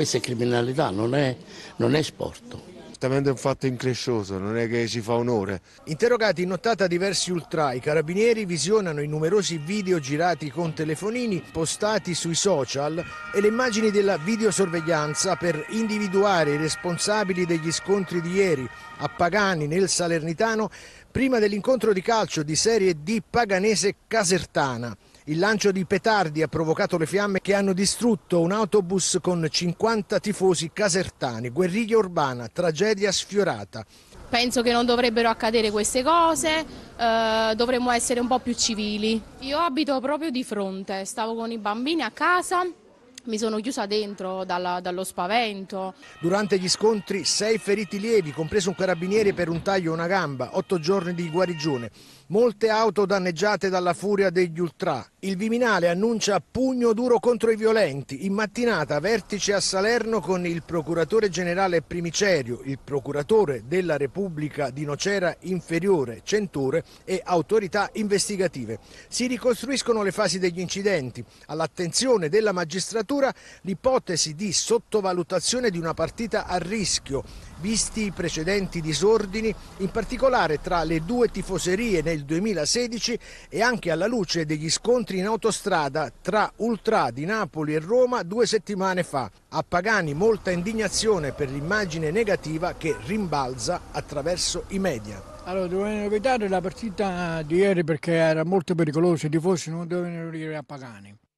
Questa è criminalità, non è, non è sport certamente è un fatto increscioso, non è che ci fa onore. Interrogati in nottata diversi ultra, i carabinieri visionano i numerosi video girati con telefonini postati sui social e le immagini della videosorveglianza per individuare i responsabili degli scontri di ieri a Pagani nel Salernitano prima dell'incontro di calcio di Serie D Paganese Casertana. Il lancio di petardi ha provocato le fiamme che hanno distrutto un autobus con 50 tifosi casertani. Guerriglia urbana, tragedia sfiorata. Penso che non dovrebbero accadere queste cose, eh, dovremmo essere un po' più civili. Io abito proprio di fronte, stavo con i bambini a casa mi sono chiusa dentro dalla, dallo spavento. Durante gli scontri sei feriti lievi, compreso un carabiniere per un taglio a una gamba, otto giorni di guarigione, molte auto danneggiate dalla furia degli ultra. Il Viminale annuncia pugno duro contro i violenti. In mattinata vertice a Salerno con il procuratore generale Primicerio, il procuratore della Repubblica di Nocera Inferiore, Centure e autorità investigative. Si ricostruiscono le fasi degli incidenti. All'attenzione della magistratura addirittura l'ipotesi di sottovalutazione di una partita a rischio, visti i precedenti disordini, in particolare tra le due tifoserie nel 2016 e anche alla luce degli scontri in autostrada tra Ultra di Napoli e Roma due settimane fa. A Pagani molta indignazione per l'immagine negativa che rimbalza attraverso i media. Allora, dovevano evitare la partita di ieri perché era molto pericolosa, i tifosi non dovevano venire a Pagani.